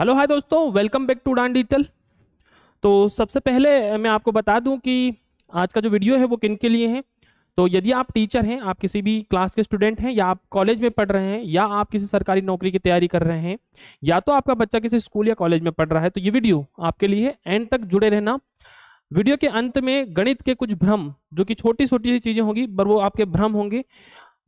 hello hi दोस्तों welcome back to Dan digital तो सबसे पहले मैं आपको बता दूं कि आज का जो वीडियो है वो किन के लिए है तो यदि आप टीचर हैं आप किसी भी क्लास के स्टूडेंट हैं या आप कॉलेज में पढ़ रहे हैं या आप किसी सरकारी नौकरी की तैयारी कर रहे हैं या तो आपका बच्चा किसी स्कूल या कॉलेज में पढ़ रहा है तो ये वीडियो आपके लिए एंड तक जुड़े रहना वीडियो के अंत में गणित के कुछ भ्रम जो कि छोटी छोटी चीज़ें होंगी पर वो आपके भ्रम होंगे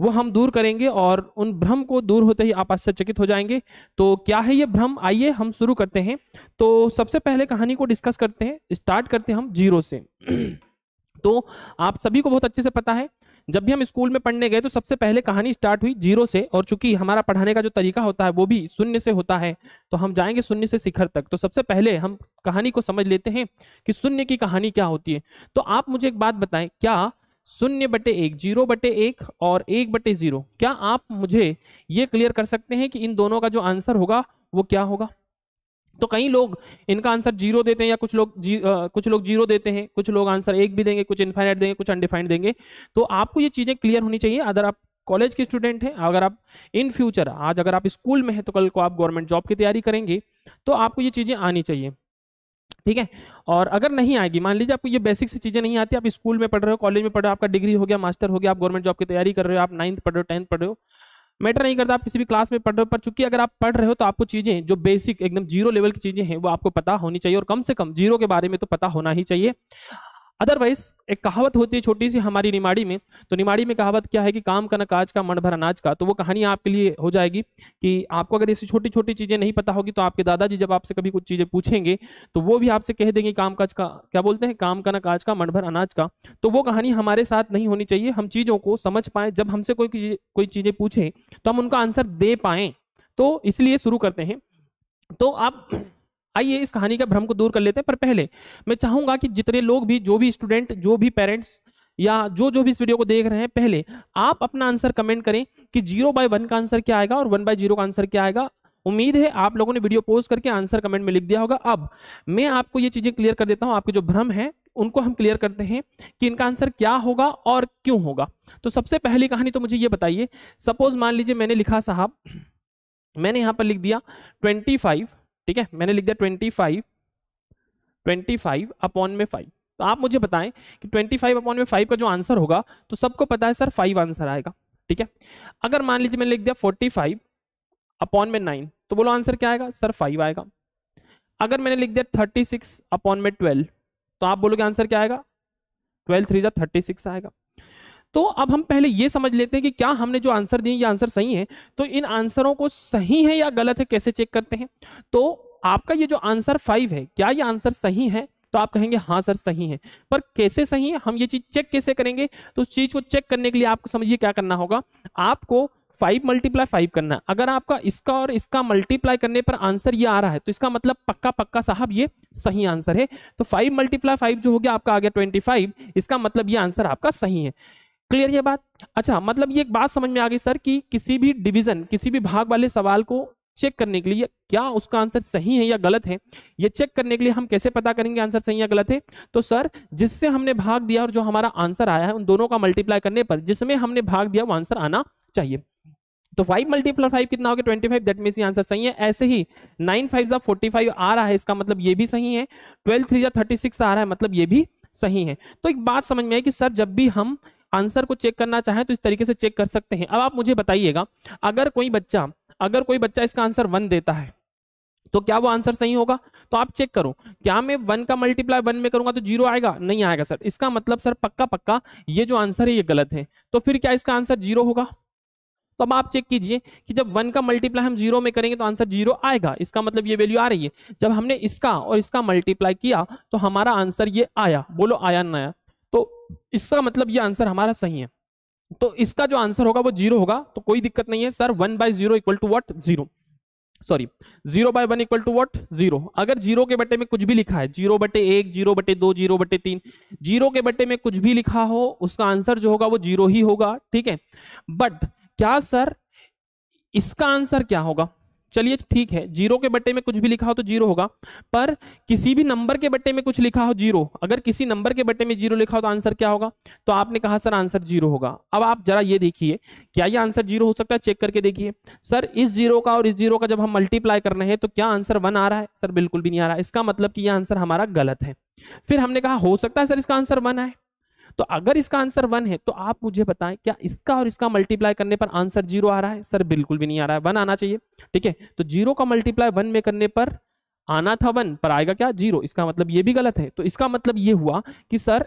वो हम दूर करेंगे और उन भ्रम को दूर होते ही आप आश्चर्यचकित हो जाएंगे तो क्या है ये भ्रम आइए हम शुरू करते हैं तो सबसे पहले कहानी को डिस्कस करते हैं स्टार्ट करते हैं हम जीरो से तो आप सभी को बहुत अच्छे से पता है जब भी हम स्कूल में पढ़ने गए तो सबसे पहले कहानी स्टार्ट हुई जीरो से और चूंकि हमारा पढ़ाने का जो तरीका होता है वो भी शून्य से होता है तो हम जाएंगे शून्य से शिखर तक तो सबसे पहले हम कहानी को समझ लेते हैं कि शून्य की कहानी क्या होती है तो आप मुझे एक बात बताएं क्या शून्य बटे एक जीरो बटे एक और एक बटे जीरो क्या आप मुझे ये क्लियर कर सकते हैं कि इन दोनों का जो आंसर होगा वो क्या होगा तो कई लोग इनका आंसर जीरो देते हैं या कुछ लोग आ, कुछ लोग जीरो देते हैं कुछ लोग आंसर एक भी देंगे कुछ इन्फाइनाइट देंगे कुछ अनडिफाइंड देंगे तो आपको ये चीज़ें क्लियर होनी चाहिए अगर आप कॉलेज के स्टूडेंट हैं अगर आप इन फ्यूचर आज अगर आप स्कूल में हैं तो कल को आप गवर्नमेंट जॉब की तैयारी करेंगे तो आपको ये चीज़ें आनी चाहिए ठीक है और अगर नहीं आएगी मान लीजिए आपको ये बेसिक सी चीज़ें नहीं आती आप स्कूल में पढ़ रहे हो कॉलेज में पढ़ रहे हो आपका डिग्री हो गया मास्टर हो गया आप गवर्नमेंट जॉब की तैयारी कर रहे हो आप नाइन्थ पढ़ रहे हो टेंथ पढ़ रहे हो मैटर नहीं करता आप किसी भी क्लास में पढ़ रहे हो पर चूंकि अगर आप पढ़ रहे हो तो आपको चीज़ें जो बेसिक एकदम जीरो लेवल की चीज़ें हैं वो आपको पता होनी चाहिए और कम से कम जीरो के बारे में तो पता होना ही चाहिए अदरवाइज एक कहावत होती है छोटी सी हमारी निमाड़ी में तो निमाड़ी में कहावत क्या है कि काम का न काज का मन भर अनाज का तो वो कहानी आपके लिए हो जाएगी कि आपको अगर ऐसी छोटी छोटी चीज़ें नहीं पता होगी तो आपके दादाजी जब आपसे कभी कुछ चीज़ें पूछेंगे तो वो भी आपसे कह देंगे काम काज का क्या बोलते हैं काम का न काज का मन भर अनाज का तो वो कहानी हमारे साथ नहीं होनी चाहिए हम चीज़ों को समझ पाए जब हमसे कोई कोई चीज़ें पूछें तो हम उनका आंसर दे पाएँ तो इसलिए शुरू करते हैं तो आप आइए इस कहानी का भ्रम को दूर कर लेते हैं पर पहले मैं चाहूंगा कि जितने लोग भी जो भी स्टूडेंट जो भी पेरेंट्स या जो जो भी इस वीडियो को देख रहे हैं पहले आप अपना आंसर कमेंट करें कि जीरो बाय वन का आंसर क्या आएगा और वन बाय जीरो का आंसर क्या आएगा उम्मीद है आप लोगों ने वीडियो पोस्ट करके आंसर कमेंट में लिख दिया होगा अब मैं आपको ये चीजें क्लियर कर देता हूं आपके जो भ्रम है उनको हम क्लियर करते हैं कि इनका आंसर क्या होगा और क्यों होगा तो सबसे पहली कहानी तो मुझे ये बताइए सपोज मान लीजिए मैंने लिखा साहब मैंने यहां पर लिख दिया ट्वेंटी फाइव ठीक है मैंने लिख दिया twenty five twenty five upon में फाइव तो आप मुझे बताएं कि ट्वेंटी फाइव अपॉन में फाइव का जो आंसर होगा तो सबको पता है सर फाइव आंसर आएगा ठीक है अगर मान लीजिए मैंने लिख दिया फोर्टी फाइव अपॉन में नाइन तो बोलो आंसर क्या आएगा सर फाइव आएगा अगर मैंने लिख दिया थर्टी सिक्स अपॉन में ट्वेल्व तो आप बोलोगे आंसर क्या आएगा ट्वेल्व थ्री जो थर्टी सिक्स आएगा तो अब हम पहले ये समझ लेते हैं कि क्या हमने जो आंसर दिए ये आंसर सही है तो इन आंसरों को सही है या गलत है कैसे चेक करते हैं तो आपका ये जो आंसर फाइव है क्या ये आंसर सही है तो आप कहेंगे हाँ सर सही है पर कैसे सही है हम ये चीज चेक कैसे करेंगे तो उस चीज को चेक करने के लिए आपको समझिए क्या करना होगा आपको फाइव मल्टीप्लाई फाइव करना है अगर आपका इसका और इसका मल्टीप्लाई करने पर आंसर ये आ रहा है तो इसका मतलब पक्का पक्का साहब ये सही आंसर है तो फाइव मल्टीप्लाई फाइव जो हो गया आपका आ गया ट्वेंटी फाइव इसका मतलब ये आंसर आपका सही है क्लियर ये बात अच्छा मतलब ये एक बात समझ में आ गई सर कि किसी भी डिवीजन किसी भी भाग वाले सवाल को चेक करने के लिए क्या उसका आंसर सही है या गलत है ये चेक करने के लिए हम कैसे पता करेंगे आंसर सही या गलत है तो सर जिससे हमने भाग दिया और जो हमारा आंसर आया है उन दोनों का मल्टीप्लाई करने पर जिसमें हमने भाग दिया वो आंसर आना चाहिए तो फाइव मल्टीप्लाई फाइव कितना हो गया twenty five that mean answer सही है ऐसे ही नाइन फाइव जब फोर्टी फाइव आ रहा है इसका मतलब ये भी सही है ट्वेल्व थ्री जो थर्टी सिक्स आ रहा है मतलब ये भी सही है तो एक बात समझ में आई कि सर जब भी हम आंसर को चेक करना चाहें तो इस तरीके से चेक कर सकते हैं अब आप मुझे बताइएगा अगर कोई बच्चा अगर कोई बच्चा इसका आंसर वन देता है तो क्या वो आंसर सही होगा तो आप चेक करो क्या मैं वन का मल्टीप्लाई वन में करूंगा तो जीरो आएगा नहीं आएगा सर इसका मतलब सर पक्का पक्का ये जो आंसर है ये गलत है तो फिर क्या इसका आंसर जीरो होगा तो अब आप चेक कीजिए कि जब वन का मल्टीप्लाई हम जीरो में करेंगे तो आंसर जीरो आएगा इसका मतलब ये वैल्यू आ रही है जब हमने इसका और इसका मल्टीप्लाई किया तो हमारा आंसर ये आया बोलो आया ना आया इसका मतलब ये आंसर हमारा सही है तो इसका जो आंसर होगा वो जीरो होगा तो कोई दिक्कत नहीं है sir one by zero equal to what zero sorry zero by one equal to what zero अगर जीरो के बटे में कुछ भी लिखा है जीरो बटे एक जीरो बटे दो जीरो बटे तीन जीरो के बटे में कुछ भी लिखा हो उसका आंसर जो होगा वो जीरो ही होगा ठीक है बट क्या सर इसका आंसर क्या होगा चलिए ठीक है जीरो के बट्टे में कुछ भी लिखा हो तो जीरो होगा पर किसी भी नंबर के बट्टे में कुछ लिखा हो जीरो अगर किसी नंबर के बट्टे में जीरो लिखा हो तो आंसर क्या होगा तो आपने कहा सर आंसर जीरो होगा अब आप जरा ये देखिए क्या ये आंसर जीरो हो सकता है चेक करके देखिए सर इस जीरो का और इस जीरो का जब हम मल्टीप्लाई कर रहे हैं तो क्या आंसर वन आ रहा है सर बिल्कुल भी नहीं आ रहा इसका मतलब कि यह आंसर हमारा गलत है फिर हमने कहा हो सकता है सर इसका आंसर वन है तो अगर इसका आंसर वन है तो आप मुझे बताएं क्या इसका और इसका मल्टीप्लाई करने पर आंसर जीरो आ रहा है सर बिल्कुल भी नहीं आ रहा है वन आना चाहिए ठीक है तो जीरो का मल्टीप्लाई वन में करने पर आना था वन पर आएगा क्या जीरो इसका मतलब ये भी गलत है तो इसका मतलब ये हुआ कि सर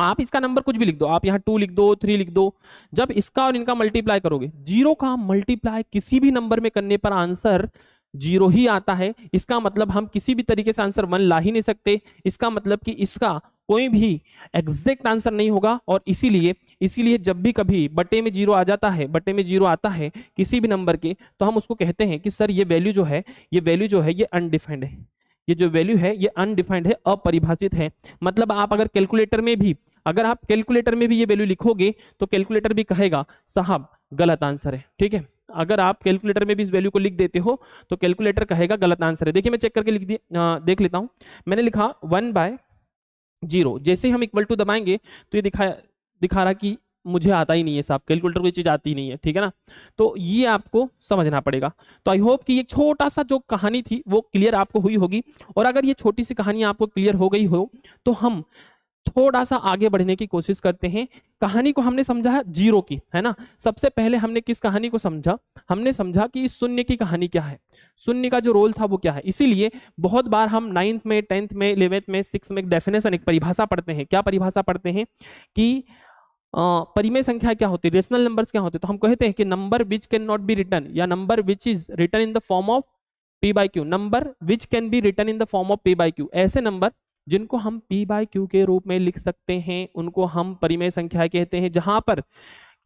आप इसका नंबर कुछ भी लिख दो आप यहाँ टू लिख दो थ्री लिख दो जब इसका और इनका मल्टीप्लाई करोगे जीरो का मल्टीप्लाई किसी भी नंबर में करने पर आंसर जीरो ही आता है इसका मतलब हम किसी भी तरीके से आंसर वन ला ही नहीं सकते इसका मतलब कि इसका कोई भी एग्जैक्ट आंसर नहीं होगा और इसीलिए इसीलिए जब भी कभी बटे में जीरो आ जाता है बटे में जीरो आता है किसी भी नंबर के तो हम उसको कहते हैं कि सर ये वैल्यू जो है ये वैल्यू जो है ये अनडिफाइंड है ये जो वैल्यू है ये अनडिफाइंड है अपरिभाषित है मतलब आप अगर कैलकुलेटर में भी अगर आप कैलकुलेटर में भी ये वैल्यू लिखोगे तो कैलकुलेटर भी कहेगा साहब गलत आंसर है ठीक है अगर आप कैलकुलेटर में भी इस वैल्यू को लिख देते हो तो कैलकुलेटर कहेगा गलत आंसर है देखिए मैं चेक करके लिख दिया देख लेता हूँ मैंने लिखा वन बाय जीरो जैसे हम इक्वल टू दबाएंगे तो ये दिखा दिखा रहा कि मुझे आता ही नहीं है साहब कैलकुलेटर कोई चीज़ आती ही नहीं है ठीक है ना तो ये आपको समझना पड़ेगा तो आई होप कि ये छोटा सा जो कहानी थी वो क्लियर आपको हुई होगी और अगर ये छोटी सी कहानी आपको क्लियर हो गई हो तो हम थोड़ा सा आगे बढ़ने की कोशिश करते हैं कहानी को हमने समझा जीरो की है ना सबसे पहले हमने किस कहानी को समझा हमने समझा कि शून्य की कहानी क्या है शून्य का जो रोल था वो क्या है इसीलिए बहुत बार हम नाइन्थ में टेंथ में इलेवेंथ में सिक्स में एक डेफिनेशन एक परिभाषा पढ़ते हैं क्या परिभाषा पढ़ते हैं कि परिमेय संख्या क्या होती है रेशनल नंबर क्या होते हैं तो हम कहते हैं कि number which can not be written या number which is written in the form of P by Q number which can be written in the form of P by Q ऐसे नंबर जिनको हम पी बाय क्यू के रूप में लिख सकते हैं उनको हम परिमेय संख्या कहते हैं जहां पर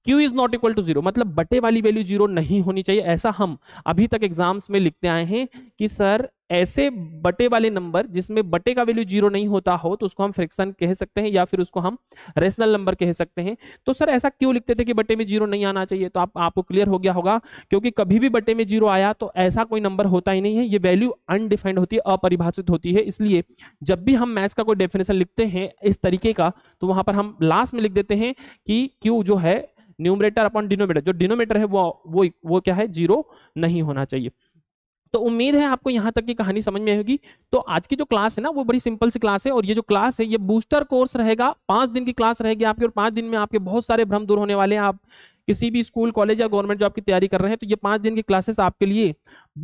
Q is not equal to zero मतलब बटे वाली वैल्यू जीरो नहीं होनी चाहिए ऐसा हम अभी तक एग्जाम्स में लिखते आए हैं कि सर ऐसे बटे वाले नंबर जिसमें बटे का वैल्यू जीरो नहीं होता हो तो उसको हम फ्रिक्शन कह सकते हैं या फिर उसको हम रेशनल नंबर कह सकते हैं तो सर ऐसा क्यों लिखते थे कि बटे में जीरो नहीं आना चाहिए तो आप आपको क्लियर हो गया होगा क्योंकि कभी भी बटे में जीरो आया तो ऐसा कोई नंबर होता ही नहीं है ये वैल्यू अनडिफाइंड होती है अपरिभाषित होती है इसलिए जब भी हम मैथ्स का कोई डेफिनेशन लिखते हैं इस तरीके का तो वहां पर हम लास्ट में लिख देते हैं कि क्यू जो है न्यूमरेटर अपॉन डिनोमेटर जो डिनोमेटर है वो वो वो क्या है जीरो नहीं होना चाहिए तो उम्मीद है आपको यहाँ तक की कहानी समझ में आएगी तो आज की जो क्लास है ना वो बड़ी सिंपल सी क्लास है और ये जो क्लास है ये बूस्टर कोर्स रहेगा पांच दिन की क्लास रहेगी आपके और पांच दिन में आपके बहुत सारे भ्रम दूर होने वाले हैं आप किसी भी स्कूल कॉलेज या गवर्नमेंट जॉब की तैयारी कर रहे हैं तो ये पाँच दिन की क्लासेस आपके लिए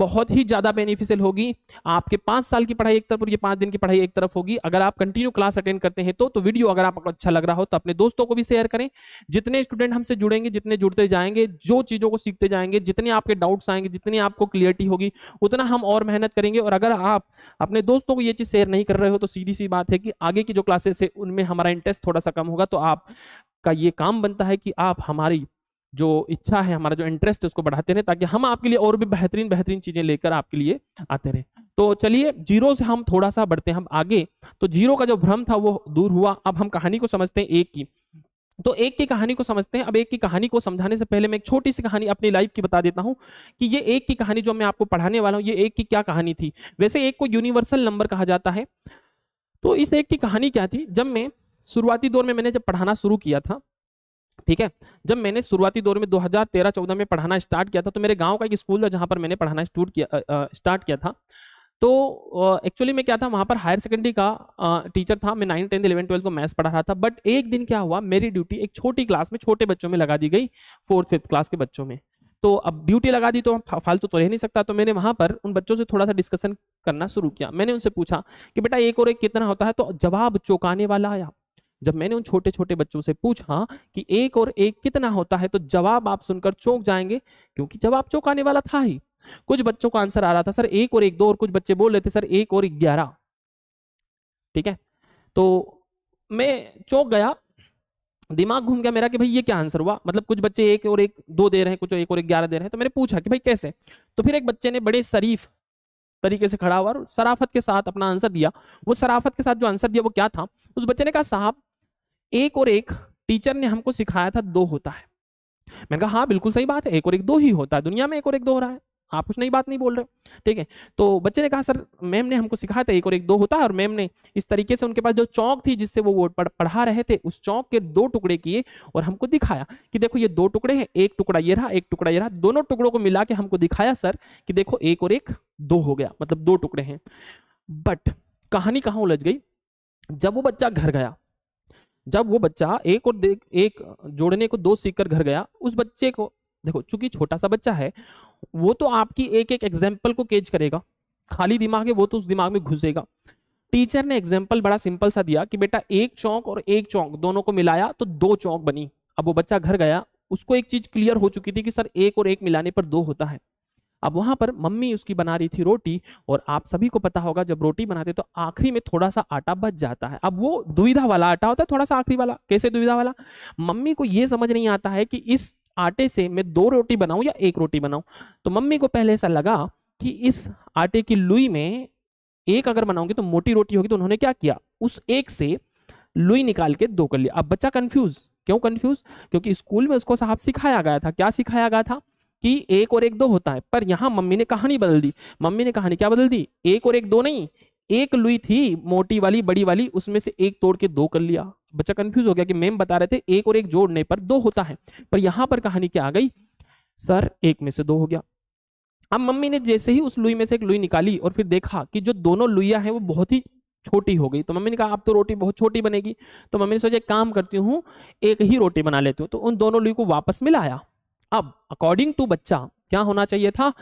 बहुत ही ज़्यादा बेनिफिशियल होगी आपके पाँच साल की पढ़ाई एक तरफ और ये पाँच दिन की पढ़ाई एक तरफ होगी अगर आप कंटिन्यू क्लास अटेंड करते हैं तो, तो वीडियो अगर आपको अच्छा लग रहा हो तो अपने दोस्तों को भी शेयर करें जितने स्टूडेंट हमसे जुड़ेंगे जितने जुड़ते जाएंगे जो चीज़ों को सीखते जाएंगे जितने आपके डाउट्स आएंगे जितनी आपको क्लियरिटी होगी उतना हम और मेहनत करेंगे और अगर आप अपने दोस्तों को ये चीज़ शेयर नहीं कर रहे हो तो सीधी सी बात है कि आगे की जो क्लासेस है उनमें हमारा इंटरेस्ट थोड़ा सा कम होगा तो आपका ये काम बनता है कि आप हमारी जो इच्छा है हमारा जो इंटरेस्ट है उसको बढ़ाते रहे ताकि हम आपके लिए और भी बेहतरीन बेहतरीन चीजें लेकर आपके लिए आते रहे तो चलिए जीरो से हम थोड़ा सा बढ़ते हैं हम आगे तो जीरो का जो भ्रम था वो दूर हुआ अब हम कहानी को समझते हैं एक की तो एक की कहानी को समझते हैं अब एक की कहानी को समझाने से पहले मैं एक छोटी सी कहानी अपनी लाइफ की बता देता हूं कि ये एक की कहानी जो मैं आपको पढ़ाने वाला हूं ये एक की क्या कहानी थी वैसे एक को यूनिवर्सल नंबर कहा जाता है तो इस एक की कहानी क्या थी जब मैं शुरुआती दौर में मैंने जब पढ़ाना शुरू किया था ठीक है जब मैंने शुरुआती दौर में 2013-14 में पढ़ाना स्टार्ट किया था तो मेरे गांव का एक स्कूल था जहां पर मैंने पढ़ाना स्टूट किया स्टार्ट किया था तो एक्चुअली मैं क्या था वहाँ पर हायर सेकेंडरी का आ, टीचर था मैं नाइन टेंथ इलेवन ट्वेल्थ को मैथ्स पढ़ा रहा था बट एक दिन क्या हुआ मेरी ड्यूटी एक छोटी क्लास में छोटे बच्चों में लगा दी गई फोर्थ फिफ्थ क्लास के बच्चों में तो अब ड्यूटी लगा दी तो फालतू तो रह नहीं सकता तो मैंने वहाँ पर उन बच्चों से थोड़ा सा डिस्कशन करना शुरू किया मैंने उनसे पूछा कि बेटा एक और एक कितना होता है तो जवाब चौंकाने वाला आया जब मैंने उन छोटे छोटे बच्चों से पूछा कि एक और एक कितना होता है तो जवाब आप सुनकर चौंक जाएंगे क्योंकि जवाब चौंकाने वाला था ही कुछ बच्चों का आंसर आ रहा था सर एक और एक दो और कुछ बच्चे बोल रहे थे सर एक और ग्यारह ठीक है तो मैं चौंक गया दिमाग घूम गया मेरा कि भाई ये क्या आंसर हुआ मतलब कुछ बच्चे एक और एक दो दे रहे हैं कुछ एक और एक ग्यारह दे रहे हैं तो मैंने पूछा कि भाई कैसे तो फिर एक बच्चे ने बड़े शरीफ तरीके से खड़ा हुआ और सराफत के साथ अपना आंसर दिया वो सराफत के साथ जो आंसर दिया वो क्या था उस बच्चे ने कहा साहब एक और एक टीचर ने हमको सिखाया था दो होता है मैंने कहा हाँ बिल्कुल सही बात है एक और एक दो ही होता है दुनिया में एक और एक दो हो रहा है आप कुछ नई बात नहीं बोल रहे ठीक है तो बच्चे ने कहा सर मैम ने हमको सिखाया था एक और एक दो होता है और मैम ने इस तरीके से उनके पास जो चौक थी जिससे वो बोर्ड पढ़ा रहे थे उस चौक के दो टुकड़े किए और हमको दिखाया कि देखो ये दो टुकड़े हैं एक टुकड़ा ये रहा एक टुकड़ा ये रहा दोनों टुकड़ों को मिला के हमको दिखाया सर कि देखो एक और एक दो हो गया मतलब दो टुकड़े हैं बट कहानी कहाँ उलझ गई जब वो बच्चा घर गया जब वो बच्चा एक और एक जोड़ने को दो सीख कर घर गया उस बच्चे को देखो चूंकि छोटा सा बच्चा है वो तो आपकी एक एक एग्जाम्पल को केज करेगा खाली दिमाग है वो तो उस दिमाग में घुसेगा टीचर ने एग्जाम्पल बड़ा सिंपल सा दिया कि बेटा एक चौक और एक चौक दोनों को मिलाया तो दो चौक बनी अब वो बच्चा घर गया उसको एक चीज क्लियर हो चुकी थी कि सर एक और एक मिलाने पर दो होता है अब वहां पर मम्मी उसकी बना रही थी रोटी और आप सभी को पता होगा जब रोटी बनाते तो आखिरी में थोड़ा सा आटा बच जाता है अब वो दुविधा वाला आटा होता है थोड़ा सा आखिरी वाला कैसे दुविधा वाला मम्मी को ये समझ नहीं आता है कि इस आटे से मैं दो रोटी बनाऊं या एक रोटी बनाऊं तो मम्मी को पहले ऐसा लगा कि इस आटे की लुई में एक अगर बनाऊंगी तो मोटी रोटी होगी तो उन्होंने क्या किया उस एक से लुई निकाल के दो कर लिया अब बच्चा कंफ्यूज क्यों कंफ्यूज क्योंकि स्कूल में उसको साहब सिखाया गया था क्या सिखाया गया था कि एक और एक दो होता है पर यहाँ मम्मी ने कहानी बदल दी मम्मी ने कहानी क्या बदल दी एक और एक दो नहीं एक लुई थी मोटी वाली बड़ी वाली उसमें से एक तोड़ के दो कर लिया बच्चा कंफ्यूज हो गया कि मैम बता रहे थे एक और एक जोड़ने पर दो होता है पर यहाँ पर कहानी क्या आ गई सर एक में से दो हो गया अब मम्मी ने जैसे ही उस लुई में से एक लुई निकाली और फिर देखा कि जो दोनों लुइया हैं वो बहुत ही छोटी हो गई तो मम्मी ने कहा आप तो रोटी बहुत छोटी बनेगी तो मम्मी ने सोचा काम करती हूँ एक ही रोटी बना लेती हूँ तो उन दोनों लुई को वापस मिलाया अब अकॉर्डिंग टू बच्चा क्या होना चाहिए था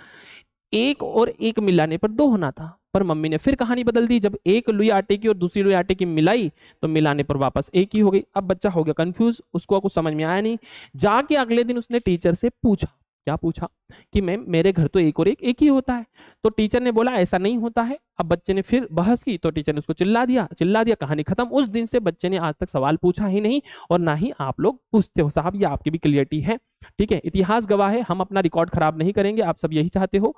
एक और एक मिलाने पर दो होना था पर मम्मी ने फिर कहानी बदल दी जब एक लुई आटे की और दूसरी लुई आटे की मिलाई तो मिलाने पर वापस एक ही हो गई अब बच्चा हो गया कंफ्यूज उसको कुछ समझ में आया नहीं जाके अगले दिन उसने टीचर से पूछा क्या पूछा कि मैम मेरे घर तो एक और एक एक ही होता है तो टीचर ने बोला ऐसा नहीं होता है अब बच्चे ने फिर बहस की तो टीचर ने उसको चिल्ला दिया चिल्ला दिया कहानी खत्म उस दिन से बच्चे ने आज तक सवाल पूछा ही नहीं और ना ही आप लोग पूछते हो साहब ये आपकी भी क्लियरिटी है ठीक है इतिहास गवाह है हम अपना रिकॉर्ड खराब नहीं करेंगे आप सब यही चाहते हो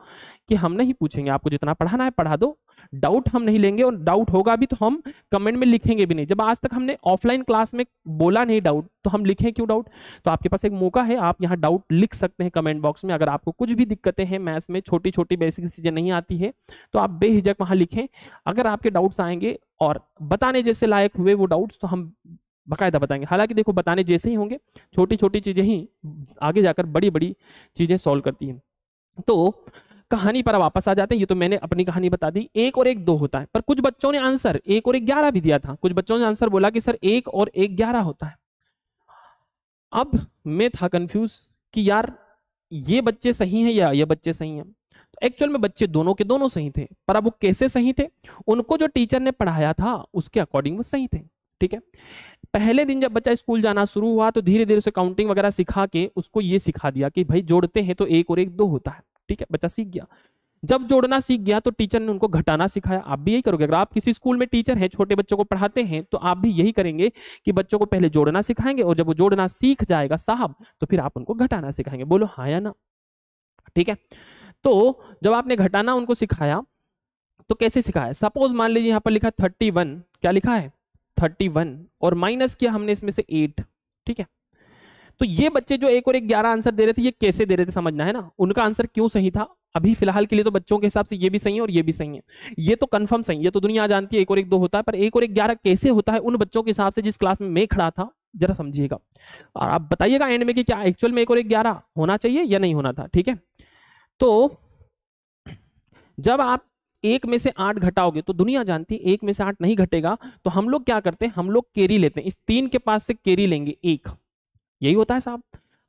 कि हम नहीं पूछेंगे आपको जितना पढ़ाना है पढ़ा दो डाउट हम नहीं लेंगे और डाउट होगा भी तो हम कमेंट में लिखेंगे भी नहीं जब आज तक हमने ऑफलाइन क्लास में बोला नहीं डाउट तो हम लिखें क्यों डाउट तो आपके पास एक मौका है आप यहाँ डाउट लिख सकते हैं कमेंट बॉक्स में अगर आपको कुछ भी दिक्कतें हैं मैथ्स में छोटी छोटी बेसिक चीज़ें नहीं आती है तो आप बेहिजक वहां लिखें अगर आपके डाउट्स आएंगे और बताने जैसे लायक हुए वो डाउट्स तो हम बकायदा बताएंगे हालांकि देखो बताने जैसे ही होंगे छोटी छोटी चीज़ें ही आगे जाकर बड़ी बड़ी चीज़ें सॉल्व करती हैं तो कहानी पर वापस आ जाते हैं ये तो मैंने अपनी कहानी बता दी एक और एक दो होता है पर कुछ बच्चों ने आंसर एक और एक ग्यारह भी दिया था कुछ बच्चों ने आंसर बोला कि सर एक और एक ग्यारह होता है अब मैं था कंफ्यूज कि यार ये बच्चे सही हैं या ये बच्चे सही हैं तो एक्चुअल में बच्चे दोनों के दोनों सही थे पर अब वो कैसे सही थे उनको जो टीचर ने पढ़ाया था उसके अकॉर्डिंग वो सही थे ठीक है पहले दिन जब बच्चा स्कूल जाना शुरू हुआ तो धीरे धीरे उसे काउंटिंग वगैरह सिखा के उसको ये सिखा दिया कि भाई जोड़ते हैं तो एक और एक दो होता है ठीक है बच्चा सीख गया जब जोड़ना सीख गया तो टीचर ने उनको घटाना सिखाया आप भी यही करोगे अगर आप किसी स्कूल में टीचर हैं छोटे बच्चों को पढ़ाते हैं तो आप भी यही करेंगे कि बच्चों को पहले जोड़ना सिखाएंगे और जब वो जोड़ना सीख जाएगा साहब तो फिर आप उनको घटाना सिखाएंगे बोलो हाँ या ना ठीक है तो जब आपने घटाना उनको सिखाया तो कैसे सिखाया सपोज मान लीजिए यहाँ पर लिखा थर्टी वन क्या लिखा है थर्टी वन और माइनस किया हमने इसमें से एट ठीक है तो ये बच्चे जो एक और एक ग्यारह आंसर दे रहे थे ये कैसे दे रहे थे समझना है ना उनका आंसर क्यों सही था अभी फिलहाल के लिए तो बच्चों के हिसाब से ये भी सही है और ये भी सही है ये तो कंफर्म सही है तो दुनिया जानती है एक और एक दो होता है पर एक और एक ग्यारह कैसे होता है उन बच्चों के हिसाब से जिस क्लास में मैं खड़ा था जरा समझिएगा और आप बताइएगा एंड में कि क्या एक्चुअल में एक और एक ग्यारह होना चाहिए या नहीं होना था ठीक है तो जब आप एक में से आठ घटाओगे तो दुनिया जानती है एक में से आठ नहीं घटेगा तो हम लोग क्या करते हैं हम लोग केरी लेते हैं इस तीन के पास से केरी लेंगे एक यही होता है साहब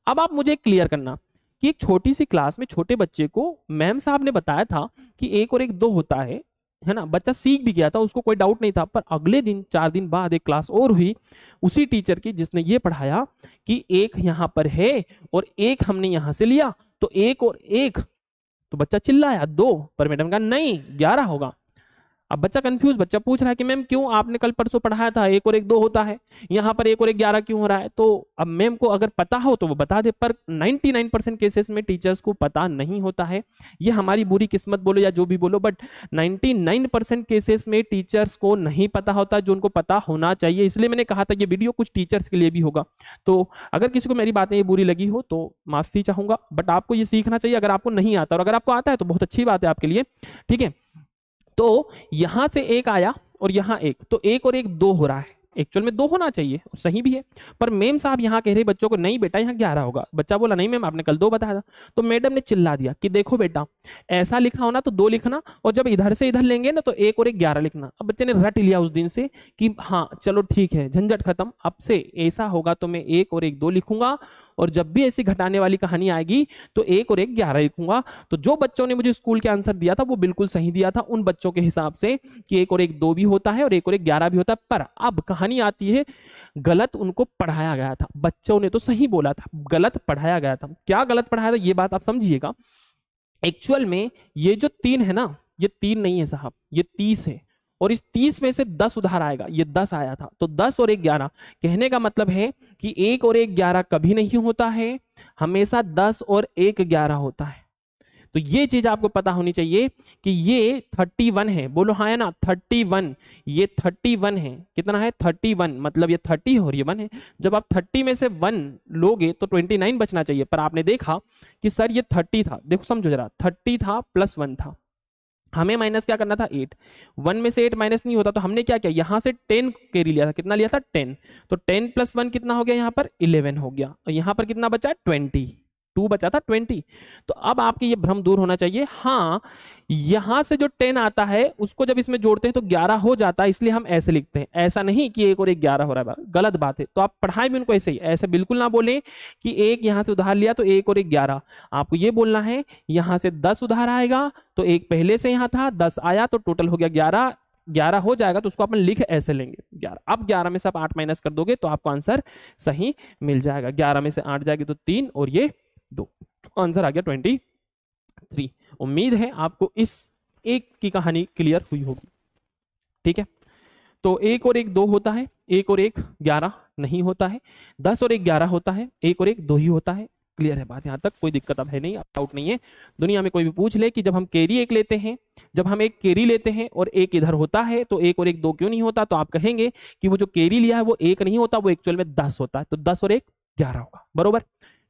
अब आप मुझे क्लियर करना कि एक छोटी सी क्लास में छोटे बच्चे को मैम साहब ने बताया था कि एक और एक दो होता है है ना बच्चा सीख भी गया था उसको कोई डाउट नहीं था पर अगले दिन चार दिन बाद एक क्लास और हुई उसी टीचर की जिसने ये पढ़ाया कि एक यहाँ पर है और एक हमने यहाँ से लिया तो एक और एक तो बच्चा चिल्लाया दो पर मैडम कहा नहीं ग्यारह होगा अब बच्चा कंफ्यूज बच्चा पूछ रहा है कि मैम क्यों आपने कल परसों पढ़ाया था एक और एक दो होता है यहाँ पर एक और एक ग्यारह क्यों हो रहा है तो अब मैम को अगर पता हो तो वो बता दे पर 99 परसेंट केसेस में टीचर्स को पता नहीं होता है ये हमारी बुरी किस्मत बोलो या जो भी बोलो बट 99 परसेंट केसेस में टीचर्स को नहीं पता होता जो उनको पता होना चाहिए इसलिए मैंने कहा था ये वीडियो कुछ टीचर्स के लिए भी होगा तो अगर किसी को मेरी बातें बुरी लगी हो तो माफ़ी चाहूंगा बट आपको ये सीखना चाहिए अगर आपको नहीं आता और अगर आपको आता है तो बहुत अच्छी बात है आपके लिए ठीक है तो यहां से एक आया और यहां एक तो एक और एक दो हो रहा है एक्चुअल में दो होना चाहिए और सही भी है पर मेम साहब यहाँ कह रहे बच्चों को नहीं बेटा यहाँ ग्यारह होगा बच्चा बोला नहीं मैम आपने कल दो बताया था तो मैडम ने चिल्ला दिया कि देखो बेटा ऐसा लिखा होना तो दो लिखना और जब इधर से इधर लेंगे ना तो एक और एक ग्यारह लिखना अब बच्चे ने रट लिया उस दिन से कि हाँ चलो ठीक है झंझट खत्म अब से ऐसा होगा तो मैं एक और एक दो लिखूंगा और जब भी ऐसी घटाने वाली कहानी आएगी तो एक और एक ग्यारह लिखूंगा तो जो बच्चों ने मुझे स्कूल के आंसर दिया था वो बिल्कुल सही दिया था उन बच्चों के हिसाब से कि एक और एक दो भी होता है और एक और एक ग्यारह भी होता है पर अब कहानी आती है गलत उनको पढ़ाया गया था बच्चों ने तो सही बोला था गलत पढ़ाया गया था क्या गलत पढ़ाया था ये बात आप समझिएगा एक्चुअल में ये जो तीन है ना ये तीन नहीं है साहब ये तीस है और इस तीस में से दस उधार आएगा ये दस आया था तो दस और एक ग्यारह कहने का मतलब है कि एक और एक ग्यारह कभी नहीं होता है हमेशा दस और एक ग्यारह होता है तो ये चीज आपको पता होनी चाहिए कि ये थर्टी वन है बोलो हाँ ना थर्टी वन ये थर्टी वन है कितना है थर्टी वन मतलब ये थर्टी और ये वन है जब आप थर्टी में से वन लोगे तो ट्वेंटी नाइन बचना चाहिए पर आपने देखा कि सर ये थर्टी था देखो समझो जरा थर्टी था प्लस वन था हमें माइनस क्या करना था एट वन में से एट माइनस नहीं होता तो हमने क्या किया यहाँ से टेन कैरी लिया था कितना लिया था टेन तो टेन प्लस वन कितना हो गया यहाँ पर इलेवन हो गया और यहाँ पर कितना बचा ट्वेंटी टू बचा था ट्वेंटी तो अब आपके ये भ्रम दूर होना चाहिए हाँ यहां से जो टेन आता है उसको जब इसमें जोड़ते हैं तो ग्यारह हो जाता है इसलिए हम ऐसे लिखते हैं ऐसा नहीं कि एक और एक ग्यारह हो रहा है गलत बात है तो आप पढ़ाई में उनको ऐसे ही ऐसे बिल्कुल ना बोले कि एक यहां से उधार लिया तो एक और एक ग्यारह आपको ये बोलना है यहां से दस उधार आएगा तो एक पहले से यहां था दस आया तो टोटल हो गया ग्यारह ग्यारह हो जाएगा तो उसको अपन लिख ऐसे लेंगे ग्यारह अब ग्यारह में से आप आठ माइनस कर दोगे तो आपको आंसर सही मिल जाएगा ग्यारह में से आठ जाएगी तो तीन और ये दो आंसर आ गया ट्वेंटी थ्री उम्मीद है आपको इस एक की कहानी क्लियर हुई होगी ठीक है तो एक और एक दो होता है एक और एक ग्यारह नहीं होता है दस और एक ग्यारह होता है एक और एक दो ही होता है क्लियर है बात यहां तक कोई दिक्कत अब है नहीं डाउट नहीं है दुनिया में कोई भी पूछ ले कि जब हम केरी एक लेते हैं जब हम एक केरी लेते हैं और एक इधर होता है तो एक और एक दो क्यों नहीं होता तो आप कहेंगे कि वो जो केरी लिया है वो एक नहीं होता वो एक्चुअल में दस होता है तो दस और एक ग्यारह होगा बरोबर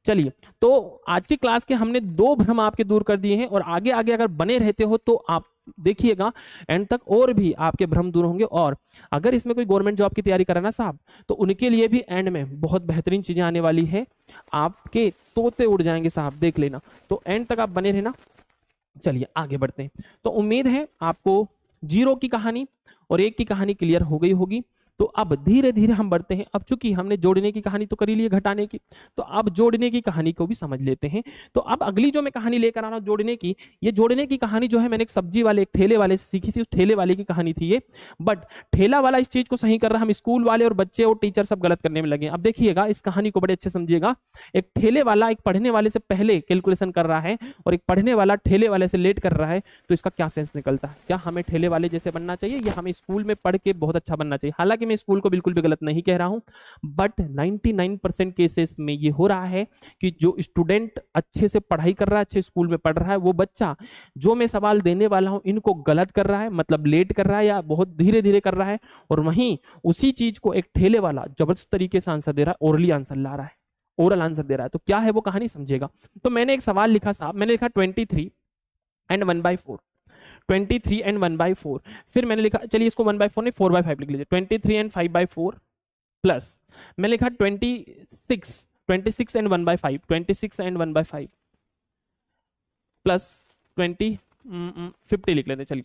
चलिए तो आज की क्लास के हमने दो भ्रम आपके दूर कर दिए हैं और आगे आगे अगर बने रहते हो तो आप देखिएगा एंड तक और भी आपके भ्रम दूर होंगे और अगर इसमें कोई गवर्नमेंट जॉब की तैयारी करना साहब तो उनके लिए भी एंड में बहुत बेहतरीन चीज़ें आने वाली है आपके तोते उड़ जाएंगे साहब देख लेना तो एंड तक आप बने रहना चलिए आगे बढ़ते हैं तो उम्मीद है आपको जीरो की कहानी और एक की कहानी क्लियर हो गई होगी तो अब धीरे धीरे हम बढ़ते हैं अब चूंकि हमने जोड़ने की कहानी तो करी ली है घटाने की तो अब जोड़ने की कहानी को भी समझ लेते हैं तो अब अगली जो मैं कहानी लेकर आ रहा हूँ जोड़ने की ये जोड़ने की कहानी जो है मैंने एक सब्जी वाले एक ठेले वाले से सीखी थी उस ठेले वाले की कहानी थी ये बट ठेला वाला इस चीज को सही कर रहा हम स्कूल वाले और बच्चे और टीचर सब गलत करने में लगे अब देखिएगा इस कहानी को बड़े अच्छे समझिएगा एक ठेले वाला एक पढ़ने वाले से पहले कैलकुलेशन कर रहा है और एक पढ़ने वाला ठेले वाले से लेट कर रहा है तो इसका क्या सेंस निकलता है क्या हमें ठेले वाले जैसे बनना चाहिए या हमें स्कूल में पढ़ के बहुत अच्छा बनना चाहिए हालांकि हालांकि मैं स्कूल को बिल्कुल भी गलत नहीं कह रहा हूँ बट 99 परसेंट केसेस में ये हो रहा है कि जो स्टूडेंट अच्छे से पढ़ाई कर रहा है अच्छे स्कूल में पढ़ रहा है वो बच्चा जो मैं सवाल देने वाला हूँ इनको गलत कर रहा है मतलब लेट कर रहा है या बहुत धीरे धीरे कर रहा है और वहीं उसी चीज़ को एक ठेले वाला जबरदस्त तरीके से आंसर दे रहा है ओरली आंसर ला रहा है ओरल आंसर दे रहा है तो क्या है वो कहानी समझेगा तो मैंने एक सवाल लिखा साहब मैंने लिखा twenty three and one by four twenty three and one by four फिर मैंने लिखा चलिए इसको वन बाई फोर नहीं फोर बाई फाइव लिख लीजिए twenty three and five by four plus मैंने लिखा twenty six twenty six and one by five twenty six and one by five plus twenty fifty लिख लेते चलिए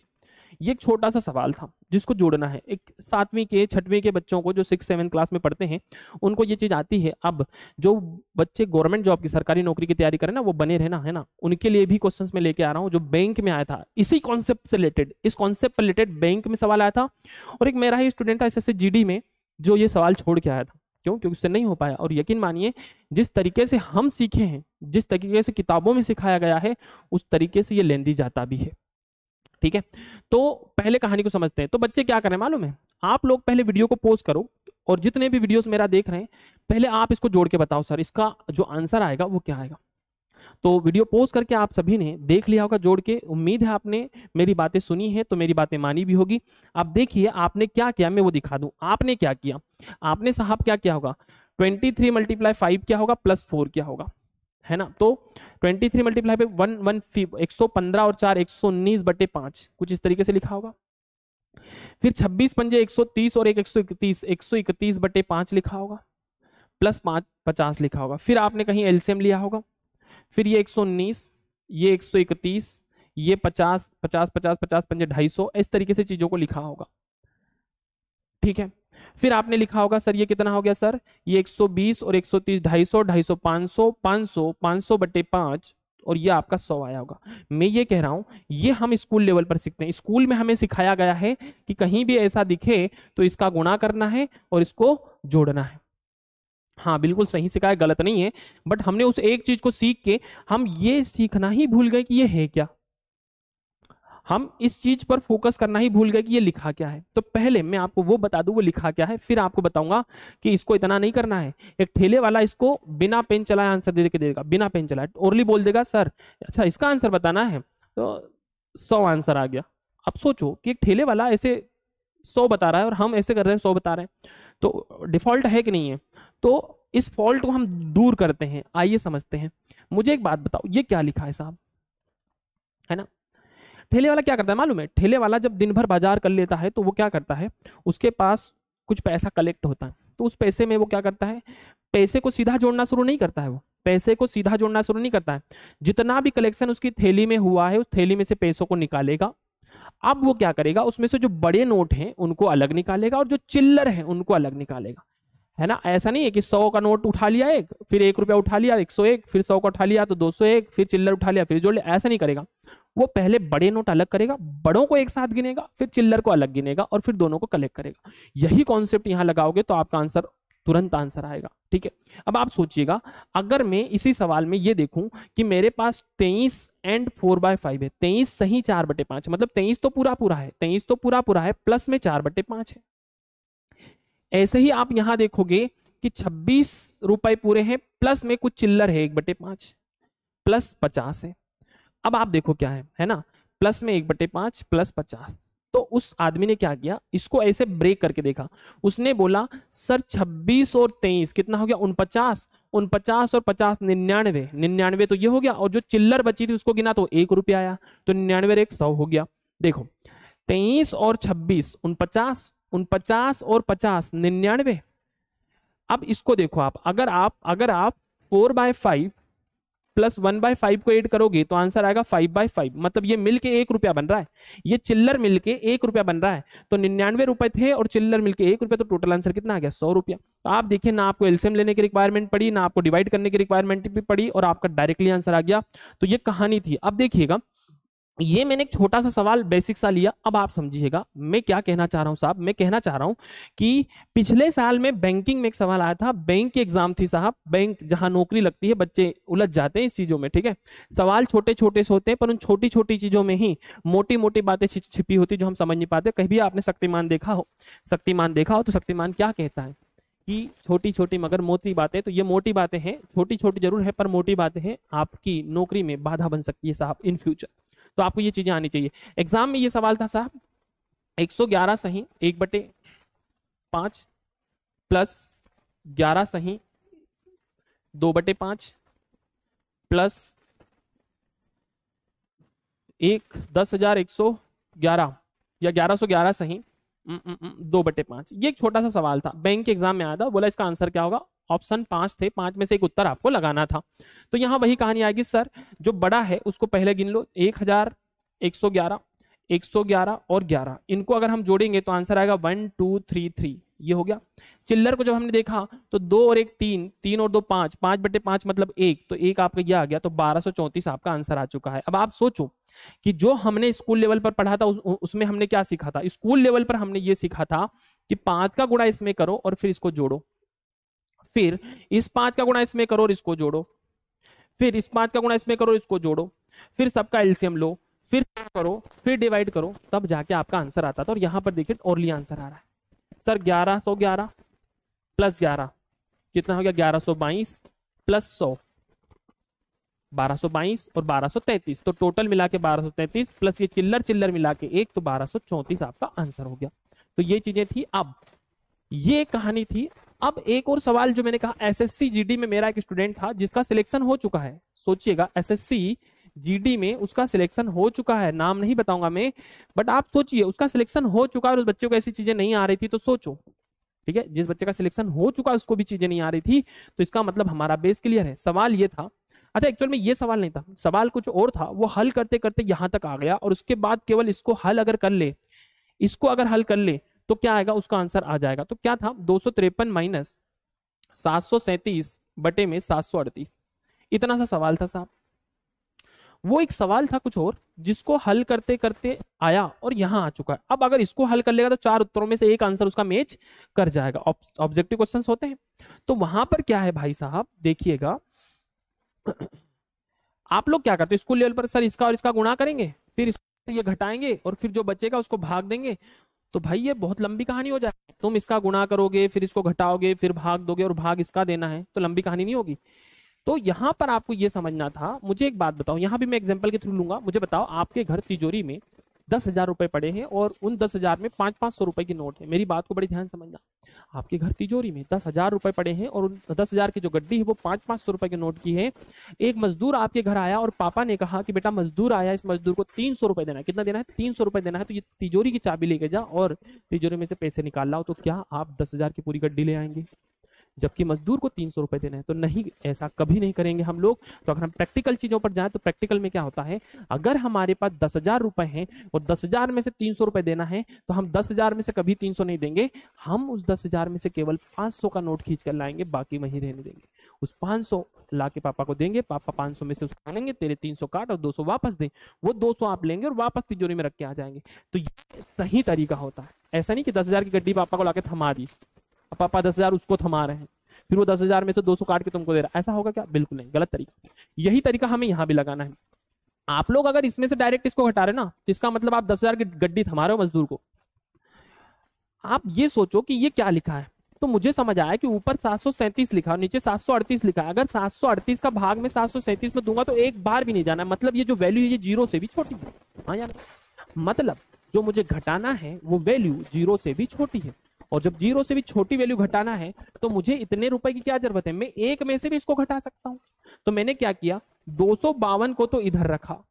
ये एक छोटा सा सवाल था जिसको जोड़ना है एक सातवीं के छठवीं के बच्चों को जो सिक्स सेवन क्लास में पढ़ते हैं उनको ये चीज़ आती है अब जो बच्चे गवर्नमेंट जॉब की सरकारी नौकरी की तैयारी करें ना वो बने रहना है ना उनके लिए भी क्वेश्चन में लेके आ रहा हूँ जो बैंक में आया था इसी कॉन्सेप्ट से रिलेटेड इस कॉन्सेप्ट पर रिलेटेड बैंक में सवाल आया था और एक मेरा ही स्टूडेंट था एस एस में जो ये सवाल छोड़ के आया था क्यों क्योंकि उससे नहीं हो पाया और यकीन मानिए जिस तरीके से हम सीखे हैं जिस तरीके से किताबों में सिखाया गया है उस तरीके से ये लेंदी जाता भी है ठीक है तो पहले कहानी को समझते हैं तो बच्चे क्या करें मालूम है आप लोग पहले वीडियो को पोस्ट करो और जितने भी वीडियोस मेरा देख रहे हैं पहले आप इसको जोड़ के बताओ सर इसका जो आंसर आएगा वो क्या आएगा तो वीडियो पोस्ट करके आप सभी ने देख लिया होगा जोड़ के उम्मीद है आपने मेरी बातें सुनी है तो मेरी बातें मानी भी होगी अब देखिए आपने क्या किया मैं वो दिखा दूं आपने क्या किया आपने साहब क्या किया होगा ट्वेंटी थ्री मल्टीप्लाई फाइव क्या होगा प्लस फोर क्या होगा है ना तो 23 थ्री मल्टीप्लाई पे वन वन एक सौ पंद्रह और चार एक सौ उन्नीस बटे पांच कुछ इस तरीके से लिखा होगा फिर 26 पंजे 130 और एक 131 131 बटे पांच लिखा होगा प्लस पांच पचास लिखा होगा फिर आपने कहीं एलसीएम लिया होगा फिर ये 119 ये 131 ये 50 50 50 50 पंजे 250 इस तरीके से चीज़ों को लिखा होगा ठीक है फिर आपने लिखा होगा सर ये कितना हो गया सर ये 120 और 130 सौ पाँच सौ पाँच सौ बटे पाँच और ये आपका सौ आया होगा मैं ये कह रहा हूँ ये हम स्कूल लेवल पर सीखते हैं स्कूल में हमें सिखाया गया है कि कहीं भी ऐसा दिखे तो इसका गुणा करना है और इसको जोड़ना है हाँ बिल्कुल सही सिखाया गलत नहीं है बट हमने उस एक चीज को सीख के हम ये सीखना ही भूल गए कि ये है क्या हम इस चीज पर फोकस करना ही भूल गए कि ये लिखा क्या है तो पहले मैं आपको वो बता दूं वो लिखा क्या है फिर आपको बताऊंगा कि इसको इतना नहीं करना है एक ठेले वाला इसको बिना पेन चलाए आंसर दे के देगा बिना पेन चलाए ओरली बोल देगा सर अच्छा इसका आंसर बताना है तो सौ आंसर आ गया अब सोचो कि एक ठेले वाला ऐसे सौ बता रहा है और हम ऐसे कर रहे हैं सौ बता रहे हैं तो डिफॉल्ट है कि नहीं है तो इस फॉल्ट को हम दूर करते हैं आइए समझते हैं मुझे एक बात बताओ ये क्या लिखा है साहब है ना ठेले वाला क्या करता है मालूम है ठेले वाला जब दिन भर बाजार कर लेता है तो वो क्या करता है उसके पास कुछ पैसा कलेक्ट होता है तो उस पैसे में वो क्या करता है पैसे को सीधा जोड़ना शुरू नहीं करता है वो पैसे को सीधा जोड़ना शुरू नहीं करता है जितना भी कलेक्शन उसकी थैली में हुआ है उस थैली में से पैसों को निकालेगा अब वो क्या करेगा उसमें से जो बड़े नोट हैं उनको अलग निकालेगा और जो चिल्लर हैं उनको अलग निकालेगा है ना ऐसा नहीं है कि सौ का नोट उठा लिया एक फिर एक रुपया उठा लिया एक सौ एक फिर सौ का उठा लिया तो दो सौ एक फिर चिल्लर उठा लिया फिर जोड़ लिया ऐसा नहीं करेगा वो पहले बड़े नोट अलग करेगा बड़ों को एक साथ गिनेगा फिर चिल्लर को अलग गिनेगा और फिर दोनों को कलेक्ट करेगा यही कॉन्सेप्ट यहाँ लगाओगे तो आपका आंसर तुरंत आंसर आएगा ठीक है अब आप सोचिएगा अगर मैं इसी सवाल में ये देखूं कि मेरे पास तेईस एंड फोर बाय फाइव है तेईस सही चार बटे पांच मतलब तेईस तो पूरा पूरा है तेईस तो पूरा पूरा है प्लस में चार बटे पांच है ऐसे ही आप यहां देखोगे कि छब्बीस रुपए पूरे हैं प्लस में कुछ चिल्लर है एक बटे पांच प्लस पचास है अब आप देखो क्या है है ना प्लस में एक बटे पांच प्लस पचास तो उस आदमी ने क्या किया इसको ऐसे ब्रेक करके देखा उसने बोला सर छब्बीस और तेईस कितना हो गया उनपचास उनपचास और पचास निन्यानवे निन्यानवे तो ये हो गया और जो चिल्लर बची थी उसको गिना तो एक रुपया आया तो निन्यानवे एक सौ हो गया देखो तेईस और उन उनपचास उन पचास और पचास निन्यानवे अब इसको देखो आप अगर आप अगर आप four by five plus one by five को ऐड करोगे तो आंसर आएगा फाइव बाय फाइव मतलब ये मिलके एक रुपया बन रहा है ये चिल्लर मिलके एक रुपया बन रहा है तो निन्यानवे रुपए थे और चिल्लर मिलके एक रुपया तो टोटल आंसर कितना आ गया सौ रुपया तो आप देखिए ना आपको एल्सियम लेने की रिक्वायरमेंट पड़ी ना आपको डिवाइड करने की रिक्वायरमेंट भी पड़ी और आपका डायरेक्टली आंसर आ गया तो ये कहानी थी अब देखिएगा ये मैंने एक छोटा सा सवाल बेसिक सा लिया अब आप समझिएगा मैं क्या कहना चाह रहा हूँ साहब मैं कहना चाह रहा हूँ कि पिछले साल में बैंकिंग में एक सवाल आया था बैंक की एग्जाम थी साहब बैंक जहां नौकरी लगती है बच्चे उलझ जाते हैं इस चीज़ों में ठीक है सवाल छोटे छोटे से होते हैं पर उन छोटी छोटी चीज़ों में ही मोटी मोटी बातें छिपी होती जो हम समझ नहीं पाते कहीं भी आपने शक्तिमान देखा हो शक्तिमान देखा हो तो शक्तिमान क्या कहता है कि छोटी छोटी मगर मोटी बातें तो ये मोटी बातें हैं छोटी छोटी जरूर है पर मोटी बातें हैं आपकी नौकरी में बाधा बन सकती है साहब इन फ्यूचर तो आपको ये चीजें आनी चाहिए एग्जाम में ये सवाल था साहब 111 सही एक बटे पांच प्लस ग्यारह सही दो बटे पांच प्लस एक दस हजार एक सौ ग्यारह या ग्यारह सौ ग्यारह सही हम्म, हम्म, हम्म, दो बटे पांच ये एक छोटा सा सवाल था बैंक के एग्जाम में आया था बोला इसका आंसर क्या होगा ऑप्शन पांच थे पांच में से एक उत्तर आपको लगाना था तो यहां वही कहानी आएगी सर जो बड़ा है उसको पहले गिन लो एक हजार एक सौ ग्यारह एक सौ ग्यारह और ग्यारह इनको अगर हम जोड़ेंगे तो आंसर आएगा वन टू थ्री थ्री ये हो गया चिल्लर को जब हमने देखा तो दो और एक तीन तीन और दो पांच पांच बटे पांच मतलब एक तो एक आपका यह आ गया तो बारह सौ चौंतीस आपका आंसर आ चुका है अब आप सोचो कि जो हमने स्कूल लेवल पर पढ़ा था उसमें हमने क्या सीखा था स्कूल लेवल पर हमने ये सीखा था कि पांच का गुणा इसमें करो और फिर इसको जोड़ो फिर इस पांच का गुणा इसमें करो और इसको जोड़ो फिर इस पांच का गुणा इसमें करो इसको जोड़ो फिर सबका एल्सियम लो फिर करो फिर डिवाइड करो तब जाके आपका आंसर आता था और यहां पर देखिए ओरली आंसर आ रहा है सर ग्यारह सौ ग्यारह प्लस ग्यारह कितना हो गया ग्यारह सौ बाईस प्लस सौ बारह सौ बाईस और बारह सौ तैतीस तो टोटल मिला के बारह सौ तैतीस प्लस ये चिल्लर चिल्लर मिला के एक तो बारह सौ चौंतीस आपका आंसर हो गया तो ये चीजें थी अब ये कहानी थी अब एक और सवाल जो मैंने कहा एसएससी जीडी में मेरा एक स्टूडेंट था जिसका सिलेक्शन हो चुका है सोचिएगा एसएससी जीडी में उसका सिलेक्शन हो चुका है नाम नहीं बताऊंगा मैं बट आप सोचिए उसका सिलेक्शन हो चुका है और उस बच्चे को ऐसी चीजें नहीं आ रही थी तो सोचो ठीक है जिस बच्चे का सिलेक्शन हो चुका है उसको भी चीजें नहीं आ रही थी तो इसका मतलब हमारा बेस क्लियर है सवाल ये था अच्छा एक्चुअल में ये सवाल नहीं था सवाल कुछ और था वो हल करते करते यहां तक आ गया और उसके बाद केवल इसको हल अगर कर ले इसको अगर हल कर ले तो क्या आएगा उसका आंसर आ जाएगा तो क्या था दो सौ तिरपन माइनस सात सौ सैतीस बटे में सात सौ अड़तीस इतना सा सवाल था साहब वो एक सवाल था कुछ और जिसको हल करते करते आया और यहां आ चुका है अब अगर इसको हल कर लेगा तो चार उत्तरों में से एक आंसर उसका मैच कर जाएगा ऑब्जेक्टिव क्वेश्चन होते हैं तो वहां पर क्या है भाई साहब देखिएगा आप लोग क्या करते हैं स्कूल लेवल पर सर इसका और इसका गुणा करेंगे फिर इसको ये घटाएंगे और फिर जो बचेगा उसको भाग देंगे तो भाई ये बहुत लंबी कहानी हो जाए तुम इसका गुणा करोगे फिर इसको घटाओगे फिर भाग दोगे और भाग इसका देना है तो लंबी कहानी नहीं होगी तो यहाँ पर आपको ये समझना था मुझे एक बात बताओ यहाँ भी मैं एग्जाम्पल के थ्रू लूंगा मुझे बताओ आपके घर तिजोरी में दस हजार रुपए पड़े हैं और उन दस हजार में पांच पांच सौ रुपए की नोट है मेरी बात को बड़ी ध्यान समझना आपके घर तिजोरी में दस हजार रुपए पड़े हैं और उन दस हजार की जो गड्डी है वो पांच पांच सौ रुपए की नोट की है एक मजदूर आपके घर आया और पापा ने कहा कि बेटा मजदूर आया इस मजदूर को तीन सौ रुपए देना है कितना देना है तीन सौ रुपए देना है तो ये तिजोरी की चाबी लेके जा और तिजोरी में से पैसे निकाल लाओ तो क्या आप दस हजार की पूरी गड्डी ले आएंगे जबकि मजदूर को तीन सौ रुपए देना है तो नहीं ऐसा कभी नहीं करेंगे हम लोग तो अगर हम प्रैक्टिकल चीजों पर जाए तो प्रैक्टिकल में क्या होता है अगर हमारे पास दस हजार रुपए है और दस हजार में से तीन सौ रुपए देना है तो हम दस हजार में से कभी तीन सौ नहीं देंगे हम उस दस हजार में से केवल पांच सौ का नोट खींच कर लाएंगे बाकी वहीं रहने देंगे उस पांच सौ ला के पापा को देंगे पापा पांच सौ में से उसको लेंगे तेरे तीन सौ काट और दो सौ वापस दें वो दो सौ आप लेंगे और वापस तिजोरी में रख के आ जाएंगे तो ये सही तरीका होता है ऐसा नहीं कि दस हजार की गड्डी पापा को लाके थमा दी पापा दस हजार उसको थमा रहे हैं फिर वो दस हजार में से दो सौ काट के तुमको दे रहा है ऐसा होगा क्या बिल्कुल नहीं गलत तरीका यही तरीका हमें यहाँ भी लगाना है आप लोग अगर इसमें से डायरेक्ट इसको घटा रहे ना तो इसका मतलब आप दस हजार की गड्डी थमा रहे हो मजदूर को आप ये सोचो कि ये क्या लिखा है तो मुझे समझ आया कि ऊपर सैंतीस लिखा और नीचे अड़तीस लिखा है अगर अड़तीस का भाग में सैंतीस में दूंगा तो एक बार भी नहीं जाना मतलब ये जो वैल्यू है ये जीरो से भी छोटी है हाँ यार मतलब जो मुझे घटाना है वो वैल्यू जीरो से भी छोटी है और जब जीरो से भी छोटी वैल्यू घटाना है तो मुझे इतने रुपए की क्या जरूरत है मैं एक में से भी इसको घटा सकता हूं तो मैंने क्या किया दो को तो इधर रखा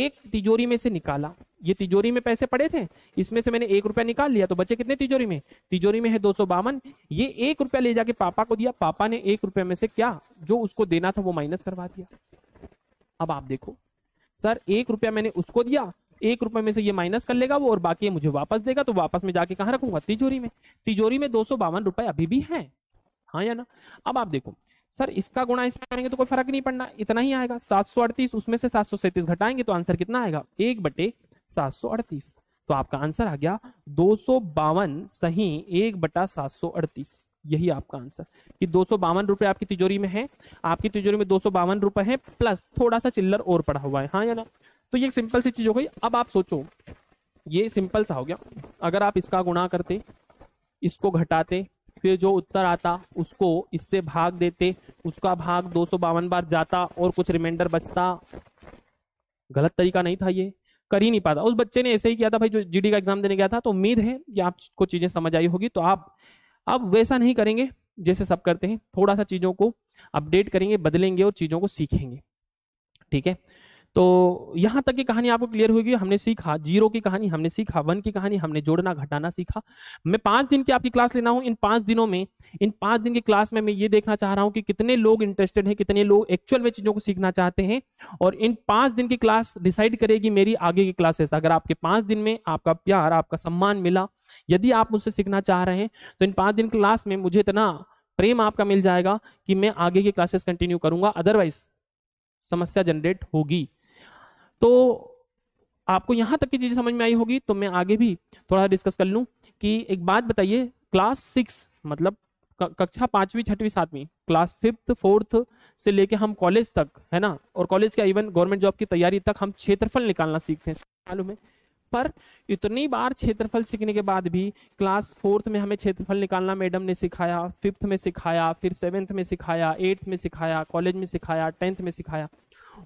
एक तिजोरी में से निकाला ये तिजोरी में पैसे पड़े थे इसमें से मैंने एक रुपया निकाल लिया तो बचे कितने तिजोरी में तिजोरी में है दो ये एक रुपया ले जाके पापा को दिया पापा ने एक रुपया में से क्या जो उसको देना था वो माइनस करवा दिया अब आप देखो सर एक रुपया मैंने उसको दिया एक रुपए में से ये माइनस कर लेगा वो और बाकी मुझे वापस देगा तो वापस में जाके कहा रखूंगा तिजोरी में तिजोरी में दो रुपए अभी भी है हाँ या ना अब आप देखो सर इसका गुणा इसमें करेंगे तो कोई फर्क नहीं पड़ना इतना ही आएगा सात उसमें से सात घटाएंगे तो आंसर कितना आएगा एक बटे सात तो आपका आंसर आ गया दो सही एक बटा सात यही आपका आंसर कि दो रुपए आपकी तिजोरी में है आपकी तिजोरी में दो रुपए है प्लस थोड़ा सा चिल्लर और पड़ा हुआ है हाँ या ना तो ये सिंपल सी चीज हो गई अब आप सोचो ये सिंपल सा हो गया अगर आप इसका गुणा करते इसको घटाते फिर जो उत्तर आता उसको इससे भाग देते उसका भाग दो बार जाता और कुछ रिमाइंडर बचता गलत तरीका नहीं था ये कर ही नहीं पाता उस बच्चे ने ऐसे ही किया था भाई जो जीडी का एग्जाम देने गया था तो उम्मीद है कि आपको चीजें समझ आई होगी तो आप अब वैसा नहीं करेंगे जैसे सब करते हैं थोड़ा सा चीजों को अपडेट करेंगे बदलेंगे और चीजों को सीखेंगे ठीक है तो यहाँ तक की कहानी आपको क्लियर होगी हमने सीखा जीरो की कहानी हमने सीखा वन की कहानी हमने जोड़ना घटाना सीखा मैं पाँच दिन की आपकी क्लास लेना हूँ इन पाँच दिनों में इन पाँच दिन की क्लास में मैं ये देखना चाह रहा हूँ कि कितने लोग इंटरेस्टेड हैं कितने लोग एक्चुअल में चीज़ों को सीखना चाहते हैं और इन पाँच दिन की क्लास डिसाइड करेगी मेरी आगे की क्लासेस अगर आपके पाँच दिन में आपका प्यार आपका सम्मान मिला यदि आप मुझसे सीखना चाह रहे हैं तो इन पाँच दिन क्लास में मुझे इतना प्रेम आपका मिल जाएगा कि मैं आगे की क्लासेस कंटिन्यू करूंगा अदरवाइज समस्या जनरेट होगी तो आपको यहाँ तक की चीज़ें समझ में आई होगी तो मैं आगे भी थोड़ा डिस्कस कर लूँ कि एक बात बताइए क्लास सिक्स मतलब कक्षा पांचवी छठवीं सातवीं क्लास फिफ्थ फोर्थ से लेके हम कॉलेज तक है ना और कॉलेज का इवन गवर्नमेंट जॉब की तैयारी तक हम क्षेत्रफल निकालना सीखते हैं मालूम है पर इतनी बार क्षेत्रफल सीखने के बाद भी क्लास फोर्थ में हमें क्षेत्रफल निकालना मैडम ने सिखाया फिफ्थ में सिखाया फिर सेवेंथ में सिखाया एट्थ में सिखाया कॉलेज में सिखाया टेंथ में सिखाया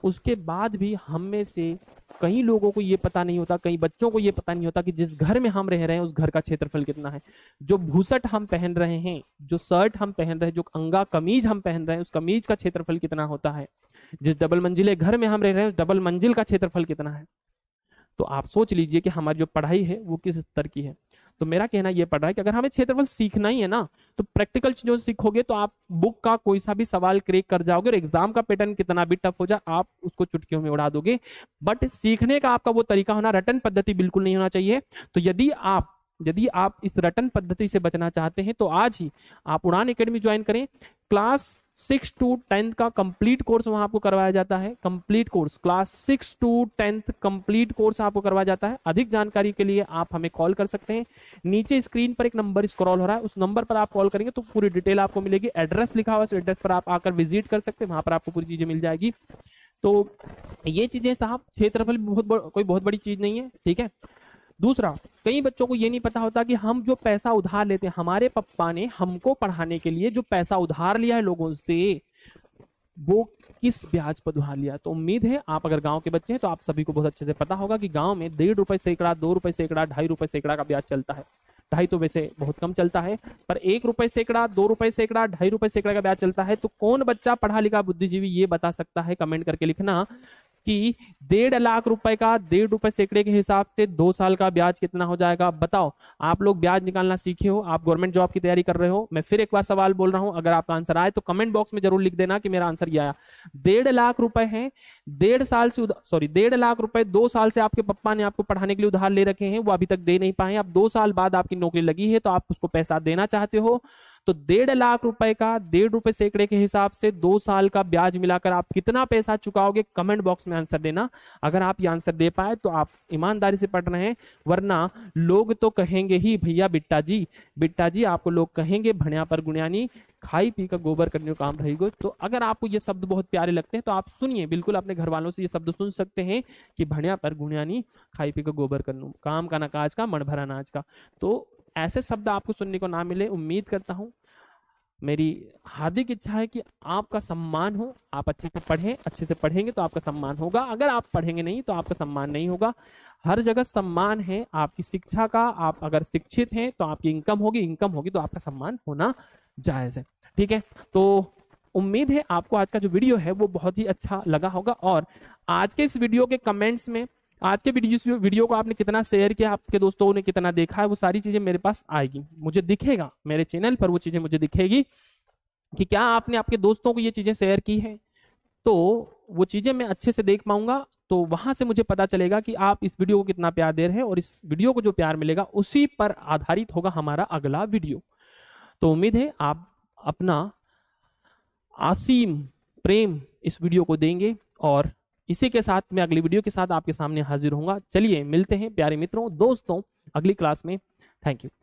उसके बाद भी हम में से कई लोगों को ये पता नहीं होता कई बच्चों को ये पता नहीं होता कि जिस घर में हम रह रहे हैं उस घर का क्षेत्रफल कितना है जो भूसट हम पहन रहे हैं जो शर्ट हम पहन रहे हैं जो अंगा कमीज हम पहन रहे हैं उस कमीज का क्षेत्रफल कितना होता है जिस डबल मंजिले घर में हम रह रहे हैं उस डबल मंजिल का क्षेत्रफल कितना है तो आप सोच लीजिए कि हमारी जो पढ़ाई है वो किस स्तर की है तो मेरा कहना यह पड़ रहा है कि अगर हमें क्षेत्रफल सीखना ही है ना तो प्रैक्टिकल चीजों सीखोगे तो आप बुक का कोई सा भी सवाल क्रेक कर जाओगे और एग्जाम का पैटर्न कितना भी टफ हो जाए आप उसको चुटकियों में उड़ा दोगे बट सीखने का आपका वो तरीका होना रटन पद्धति बिल्कुल नहीं होना चाहिए तो यदि आप यदि आप इस रटन पद्धति से बचना चाहते हैं तो आज ही आप उड़ान एकेडमी ज्वाइन करें क्लास सिक्स टू टेंथ का कंप्लीट कोर्स वहां आपको करवाया जाता है complete course class six to tenth complete course आपको करवाया जाता है अधिक जानकारी के लिए आप हमें कॉल कर सकते हैं नीचे स्क्रीन पर एक नंबर स्क्रॉल हो रहा है उस नंबर पर आप कॉल करेंगे तो पूरी डिटेल आपको मिलेगी एड्रेस लिखा हुआ है एड्रेस पर आप आकर विजिट कर सकते हैं वहां पर आपको पूरी चीजें मिल जाएगी तो ये चीजें साहब क्षेत्रफल बहुत कोई बहुत बड़ी चीज नहीं है ठीक है दूसरा कई बच्चों को ये नहीं पता होता कि हम जो पैसा उधार लेते हैं हमारे पप्पा ने हमको पढ़ाने के लिए जो पैसा उधार लिया है लोगों से वो किस ब्याज पर उधार लिया तो उम्मीद है आप अगर गांव के बच्चे हैं तो आप सभी को बहुत अच्छे से पता होगा कि गांव में डेढ़ रुपए सैकड़ा दो रुपए सैकड़ा ढाई रुपए सैकड़ा का ब्याज चलता है ढाई तो वैसे बहुत कम चलता है पर एक रुपए सैकड़ा दो रुपए सैकड़ा ढाई रुपए सैकड़ा का ब्याज चलता है तो कौन बच्चा पढ़ा लिखा बुद्धिजीवी ये बता सकता है कमेंट करके लिखना कि डेढ़ लाख रुपए का डेढ़ रुपए सैकड़े के हिसाब से दो साल का ब्याज कितना हो जाएगा बताओ आप लोग ब्याज निकालना सीखे हो आप गवर्नमेंट जॉब की तैयारी कर रहे हो मैं फिर एक बार सवाल बोल रहा हूं अगर आपका आंसर आए तो कमेंट बॉक्स में जरूर लिख देना कि मेरा आंसर यह आया डेढ़ लाख रुपए है डेढ़ साल से सॉरी डेढ़ लाख रुपए दो साल से आपके पप्पा ने आपको पढ़ाने के लिए उधार ले रखे हैं वो अभी तक दे नहीं पाए आप दो साल बाद आपकी नौकरी लगी है तो आप उसको पैसा देना चाहते हो तो डेढ़ लाख रुपए का डेढ़ रुपए सैकड़े के हिसाब से दो साल का ब्याज मिलाकर आप कितना पैसा चुकाओगे कमेंट बॉक्स में आंसर देना अगर आप ये आंसर दे पाए तो आप ईमानदारी से पढ़ रहे हैं वरना लोग तो कहेंगे ही भैया बिट्टा जी बिट्टा जी आपको लोग कहेंगे भणिया पर गुणियानी खाई पी का गोबर करने का काम रहेगा तो अगर आपको ये शब्द बहुत प्यारे लगते हैं तो आप सुनिए बिल्कुल अपने घर वालों से ये शब्द सुन सकते हैं कि भणिया पर गुणियानी खाई पी का गोबर करनू काम का नकाज का मन भरा नाच का तो ऐसे शब्द आपको सुनने को ना मिले उम्मीद करता हूँ मेरी हार्दिक इच्छा है कि आपका सम्मान हो आप अच्छे से पढ़ें अच्छे से पढ़ेंगे तो आपका सम्मान होगा अगर आप पढ़ेंगे नहीं तो आपका सम्मान नहीं होगा हर जगह सम्मान है आपकी शिक्षा का आप अगर शिक्षित हैं तो आपकी इनकम होगी इनकम होगी तो आपका सम्मान होना जायज़ है ठीक है तो उम्मीद है आपको आज का जो वीडियो है वो बहुत ही अच्छा लगा होगा और आज के इस वीडियो के कमेंट्स में आज के वीडियो वीडियो को आपने कितना शेयर किया आपके दोस्तों ने कितना देखा है वो सारी चीजें मेरे पास आएगी मुझे दिखेगा मेरे चैनल पर वो चीजें मुझे दिखेगी कि क्या आपने आपके दोस्तों को ये चीजें शेयर की है तो वो चीजें मैं अच्छे से देख पाऊंगा तो वहां से मुझे पता चलेगा कि आप इस वीडियो को कितना प्यार दे रहे हैं और इस वीडियो को जो प्यार मिलेगा उसी पर आधारित होगा हमारा अगला वीडियो तो उम्मीद है आप अपना आसीम प्रेम इस वीडियो को देंगे और इसी के साथ मैं अगली वीडियो के साथ आपके सामने हाजिर हूँ चलिए मिलते हैं प्यारे मित्रों दोस्तों अगली क्लास में थैंक यू